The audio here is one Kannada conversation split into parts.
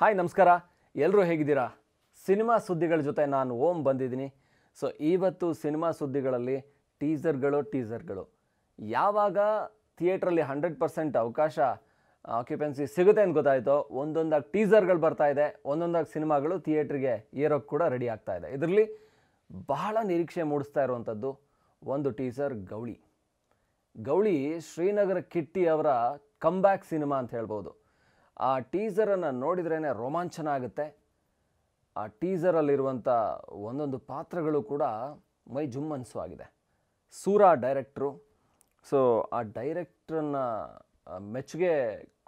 ಹಾಯ್ ನಮಸ್ಕಾರ ಎಲ್ಲರೂ ಹೇಗಿದ್ದೀರಾ ಸಿನಿಮಾ ಸುದ್ದಿಗಳ ಜೊತೆ ನಾನು ಓಮ್ ಬಂದಿದ್ದೀನಿ ಸೊ ಇವತ್ತು ಸಿನಿಮಾ ಸುದ್ದಿಗಳಲ್ಲಿ ಟೀಸರ್ಗಳು ಟೀಸರ್ಗಳು ಯಾವಾಗ ಥಿಯೇಟ್ರಲ್ಲಿ ಹಂಡ್ರೆಡ್ ಪರ್ಸೆಂಟ್ ಅವಕಾಶ ಆಕ್ಯುಪೆನ್ಸಿ ಸಿಗುತ್ತೆ ಅಂತ ಗೊತ್ತಾಯಿತು ಒಂದೊಂದಾಗಿ ಟೀಸರ್ಗಳು ಬರ್ತಾ ಇದೆ ಒಂದೊಂದಾಗಿ ಸಿನಿಮಾಗಳು ಥಿಯೇಟ್ರಿಗೆ ಏರೋಕ್ಕೆ ಕೂಡ ರೆಡಿ ಆಗ್ತಾ ಇದೆ ಇದರಲ್ಲಿ ಬಹಳ ನಿರೀಕ್ಷೆ ಮೂಡಿಸ್ತಾ ಇರುವಂಥದ್ದು ಒಂದು ಟೀಸರ್ ಗೌಳಿ ಗೌಳಿ ಶ್ರೀನಗರ ಕಿಟ್ಟಿ ಅವರ ಬ್ಯಾಕ್ ಸಿನಿಮಾ ಅಂತ ಹೇಳ್ಬೋದು ಆ ಟೀಸರನ್ನು ನೋಡಿದ್ರೇ ರೋಮಾಂಚನ ಆಗುತ್ತೆ ಆ ಟೀಸರಲ್ಲಿರುವಂಥ ಒಂದೊಂದು ಪಾತ್ರಗಳು ಕೂಡ ಮೈ ಜುಮ್ಮನ್ಸು ಆಗಿದೆ ಸೂರಾ ಡೈರೆಕ್ಟ್ರು ಸೊ ಆ ಡೈರೆಕ್ಟ್ರನ್ನು ಮೆಚ್ಚುಗೆ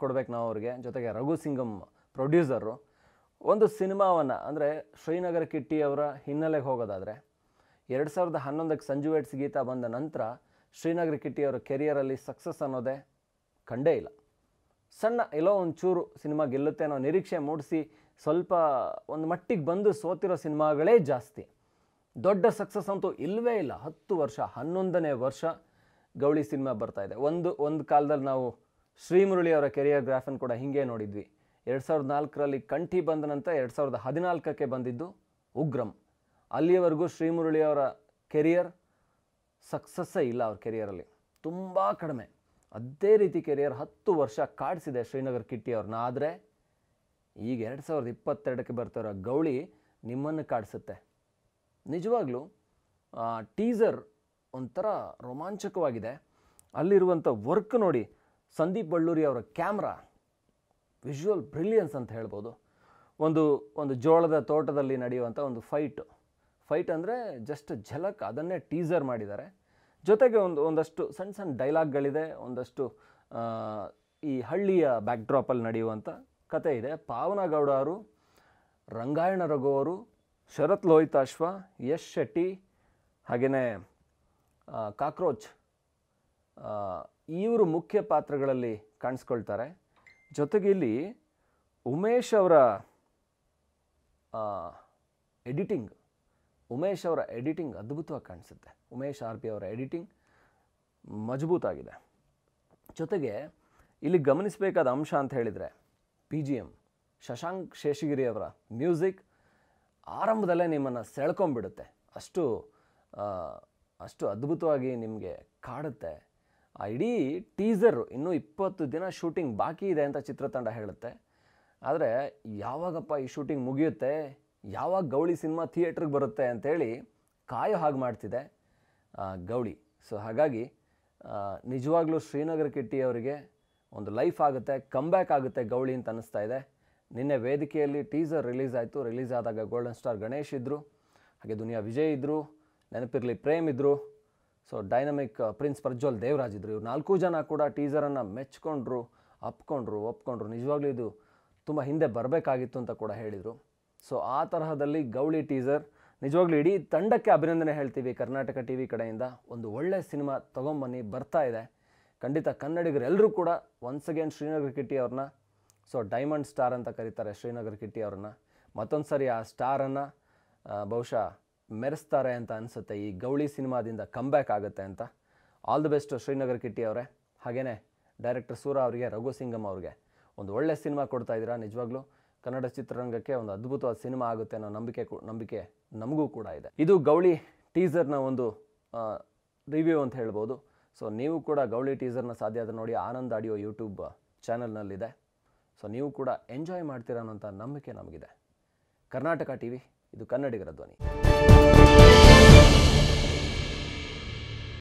ಕೊಡಬೇಕು ನಾವು ಅವ್ರಿಗೆ ಜೊತೆಗೆ ರಘು ಸಿಂಗಮ್ ಪ್ರೊಡ್ಯೂಸರು ಒಂದು ಸಿನಿಮಾವನ್ನು ಅಂದರೆ ಶ್ರೀನಗರ ಕಿಟ್ಟಿಯವರ ಹಿನ್ನೆಲೆಗೆ ಹೋಗೋದಾದರೆ ಎರಡು ಸಾವಿರದ ಹನ್ನೊಂದಕ್ಕೆ ಸಂಜು ವೇಟ್ಸ್ ಗೀತ ಬಂದ ನಂತರ ಶ್ರೀನಗರ ಕಿಟ್ಟಿಯವರ ಕೆರಿಯರಲ್ಲಿ ಸಕ್ಸಸ್ ಅನ್ನೋದೇ ಕಂಡೇ ಇಲ್ಲ ಸಣ್ಣ ಎಲ್ಲೋ ಒಂಚೂರು ಸಿನಿಮಾ ಗೆಲ್ಲುತ್ತೆ ಅನ್ನೋ ನಿರೀಕ್ಷೆ ಮೂಡಿಸಿ ಸ್ವಲ್ಪ ಒಂದು ಮಟ್ಟಿಗೆ ಬಂದು ಸೋತಿರೋ ಸಿನಿಮಾಗಳೇ ಜಾಸ್ತಿ ದೊಡ್ಡ ಸಕ್ಸಸ್ ಅಂತೂ ಇಲ್ಲವೇ ಇಲ್ಲ ಹತ್ತು ವರ್ಷ ಹನ್ನೊಂದನೇ ವರ್ಷ ಗೌಳಿ ಸಿನಿಮಾ ಬರ್ತಾಯಿದೆ ಒಂದು ಒಂದು ಕಾಲದಲ್ಲಿ ನಾವು ಶ್ರೀಮುರುಳಿ ಅವರ ಕೆರಿಯರ್ ಗ್ರಾಫನ್ ಕೂಡ ಹೀಗೆ ನೋಡಿದ್ವಿ ಎರಡು ಸಾವಿರದ ನಾಲ್ಕರಲ್ಲಿ ಕಂಠಿ ಬಂದ ನಂತರ ಎರಡು ಸಾವಿರದ ಹದಿನಾಲ್ಕಕ್ಕೆ ಬಂದಿದ್ದು ಉಗ್ರಂ ಅಲ್ಲಿಯವರೆಗೂ ಶ್ರೀಮುರುಳಿ ಅವರ ಕೆರಿಯರ್ ಸಕ್ಸಸ್ಸೇ ಇಲ್ಲ ಅವ್ರ ಕೆರಿಯರಲ್ಲಿ ತುಂಬ ಕಡಿಮೆ ಅದೇ ರೀತಿ ಕೆರಿಯರ್ ಹತ್ತು ವರ್ಷ ಕಾಡಿಸಿದೆ ಶ್ರೀನಗರ್ ಕಿಟ್ಟಿ ಅವ್ರನ್ನ ಆದರೆ ಈಗ ಎರಡು ಸಾವಿರದ ಇಪ್ಪತ್ತೆರಡಕ್ಕೆ ಬರ್ತಿರೋ ಗೌಳಿ ನಿಮ್ಮನ್ನು ಕಾಡಿಸುತ್ತೆ ನಿಜವಾಗ್ಲೂ ಟೀಸರ್ ಒಂಥರ ರೋಮಾಂಚಕವಾಗಿದೆ ಅಲ್ಲಿರುವಂಥ ವರ್ಕ್ ನೋಡಿ ಸಂದೀಪ್ ಬಳ್ಳೂರಿ ಅವರ ಕ್ಯಾಮ್ರಾ ವಿಜುವಲ್ ಬ್ರಿಲಿಯನ್ಸ್ ಅಂತ ಹೇಳ್ಬೋದು ಒಂದು ಒಂದು ಜೋಳದ ತೋಟದಲ್ಲಿ ನಡೆಯುವಂಥ ಒಂದು ಫೈಟು ಫೈಟ್ ಅಂದರೆ ಜಸ್ಟ್ ಝಲಕ್ ಅದನ್ನೇ ಟೀಸರ್ ಮಾಡಿದ್ದಾರೆ ಜೊತೆಗೆ ಒಂದು ಒಂದಷ್ಟು ಸಣ್ಣ ಸಣ್ಣ ಡೈಲಾಗ್ಗಳಿದೆ ಒಂದಷ್ಟು ಈ ಹಳ್ಳಿಯ ಬ್ಯಾಕ್ಡ್ರಾಪಲ್ಲಿ ನಡೆಯುವಂಥ ಕತೆ ಇದೆ ಪಾವನಗೌಡ ಅವರು ರಂಗಾಯಣ ರಘು ಅವರು ಶರತ್ ಲೋಹಿತಾಶ್ವ ಯಶ್ ಶೆಟ್ಟಿ ಹಾಗೆಯೇ ಕಾಕ್ರೋಚ್ ಇವರು ಮುಖ್ಯ ಪಾತ್ರಗಳಲ್ಲಿ ಕಾಣಿಸ್ಕೊಳ್ತಾರೆ ಜೊತೆಗೆ ಇಲ್ಲಿ ಉಮೇಶ್ ಅವರ ಎಡಿಟಿಂಗ್ ಉಮೇಶ್ ಅವರ ಎಡಿಟಿಂಗ್ ಅದ್ಭುತವಾಗಿ ಕಾಣಿಸುತ್ತೆ ಉಮೇಶ್ ಆರ್ ಪಿ ಅವರ ಎಡಿಟಿಂಗ್ ಮಜಬೂತಾಗಿದೆ ಜೊತೆಗೆ ಇಲ್ಲಿ ಗಮನಿಸಬೇಕಾದ ಅಂಶ ಅಂತ ಹೇಳಿದರೆ ಪಿ ಜಿ ಎಮ್ ಶಶಾಂಕ್ ಶೇಷಗಿರಿಯವರ ಮ್ಯೂಸಿಕ್ ಆರಂಭದಲ್ಲೇ ನಿಮ್ಮನ್ನು ಸೆಳ್ಕೊಂಬಿಡುತ್ತೆ ಅಷ್ಟು ಅಷ್ಟು ಅದ್ಭುತವಾಗಿ ನಿಮಗೆ ಕಾಡುತ್ತೆ ಆ ಇಡೀ ಟೀಸರು ಇನ್ನೂ ಇಪ್ಪತ್ತು ದಿನ ಶೂಟಿಂಗ್ ಬಾಕಿ ಇದೆ ಅಂತ ಚಿತ್ರತಂಡ ಹೇಳುತ್ತೆ ಆದರೆ ಯಾವಾಗಪ್ಪ ಈ ಶೂಟಿಂಗ್ ಮುಗಿಯುತ್ತೆ ಯಾವಾಗ ಗೌಳಿ ಸಿನಿಮಾ ಥಿಯೇಟ್ರಿಗೆ ಬರುತ್ತೆ ಅಂಥೇಳಿ ಕಾಯೋ ಹಾಗೆ ಮಾಡ್ತಿದೆ ಗೌಳಿ ಸೊ ಹಾಗಾಗಿ ನಿಜವಾಗ್ಲೂ ಶ್ರೀನಗರ ಕಿಟ್ಟಿ ಅವರಿಗೆ ಒಂದು ಲೈಫ್ ಆಗುತ್ತೆ ಕಮ್ಬ್ಯಾಕ್ ಆಗುತ್ತೆ ಗೌಳಿ ಅಂತ ಅನ್ನಿಸ್ತಾ ಇದೆ ನಿನ್ನೆ ವೇದಿಕೆಯಲ್ಲಿ ಟೀಸರ್ ರಿಲೀಸ್ ಆಯಿತು ರಿಲೀಸ್ ಆದಾಗ ಗೋಲ್ಡನ್ ಸ್ಟಾರ್ ಗಣೇಶ್ ಇದ್ದರು ಹಾಗೆ ದುನಿಯಾ ವಿಜಯ್ ಇದ್ದರು ನೆನಪಿರಲಿ ಪ್ರೇಮ್ ಇದ್ದರು so dynamic prince Prajwal Devaraj ಇದ್ದರು ಇವ್ರು ನಾಲ್ಕು ಜನ ಕೂಡ ಟೀಸರನ್ನು ಮೆಚ್ಕೊಂಡ್ರು ಅಪ್ಕೊಂಡ್ರು ಒಪ್ಕೊಂಡ್ರು ನಿಜವಾಗ್ಲೂ ಇದು ತುಂಬ ಹಿಂದೆ ಬರಬೇಕಾಗಿತ್ತು ಅಂತ ಕೂಡ ಹೇಳಿದರು ಸೊ ಆ ತರಹದಲ್ಲಿ ಗೌಳಿ ಟೀಸರ್ ನಿಜವಾಗ್ಲೂ ಇಡೀ ತಂಡಕ್ಕೆ ಅಭಿನಂದನೆ ಹೇಳ್ತೀವಿ ಕರ್ನಾಟಕ ಟಿ ವಿ ಕಡೆಯಿಂದ ಒಂದು ಒಳ್ಳೆಯ ಸಿನಿಮಾ ತೊಗೊಂಬನ್ನಿ ಬರ್ತಾ ಇದೆ ಖಂಡಿತ ಕನ್ನಡಿಗರೆಲ್ಲರೂ ಕೂಡ ಒನ್ಸ್ ಅಗೇನ್ ಶ್ರೀನಗರ್ ಕಿಟ್ಟಿ ಅವ್ರನ್ನ ಸೊ ಡೈಮಂಡ್ ಸ್ಟಾರ್ ಅಂತ ಕರೀತಾರೆ ಶ್ರೀನಗರ್ ಕಿಟ್ಟಿ ಅವ್ರನ್ನ ಮತ್ತೊಂದು ಸರಿ ಆ ಸ್ಟಾರನ್ನು ಬಹುಶಃ ಮೆರೆಸ್ತಾರೆ ಅಂತ ಅನಿಸುತ್ತೆ ಈ ಗೌಳಿ ಸಿನಿಮಾದಿಂದ ಬ್ಯಾಕ್ ಆಗುತ್ತೆ ಅಂತ all the best Srinagar Kitty ಅವರೇ ಹಾಗೆಯೇ ಡೈರೆಕ್ಟರ್ ಸೂರ ಅವರಿಗೆ ರಘು ಸಿಂಗಮ್ ಅವ್ರಿಗೆ ಒಂದು ಒಳ್ಳೆ ಸಿನಿಮಾ ಕೊಡ್ತಾ ಇದ್ದೀರಾ ನಿಜವಾಗ್ಲೂ ಕನ್ನಡ ಚಿತ್ರರಂಗಕ್ಕೆ ಒಂದು ಅದ್ಭುತವಾದ ಸಿನಿಮಾ ಆಗುತ್ತೆ ಅನ್ನೋ ನಂಬಿಕೆ ನಂಬಿಕೆ ನಮಗೂ ಕೂಡ ಇದೆ ಇದು ಗೌಳಿ ಟೀಸರ್ನ ಒಂದು ರಿವ್ಯೂ ಅಂತ ಹೇಳ್ಬೋದು ಸೊ ನೀವು ಕೂಡ ಗೌಳಿ ಟೀಸರ್ನ ಸಾಧ್ಯ ಆದರೆ ನೋಡಿ ಆನಂದ್ ಆಡಿಯೋ ಯೂಟ್ಯೂಬ್ ಚಾನಲ್ನಲ್ಲಿದೆ ಸೊ ನೀವು ಕೂಡ ಎಂಜಾಯ್ ಮಾಡ್ತೀರ ಅನ್ನೋಂಥ ನಂಬಿಕೆ ನಮಗಿದೆ ಕರ್ನಾಟಕ ಟಿ ವಿ ಇದು ಕನ್ನಡಿಗರ ಧ್ವನಿ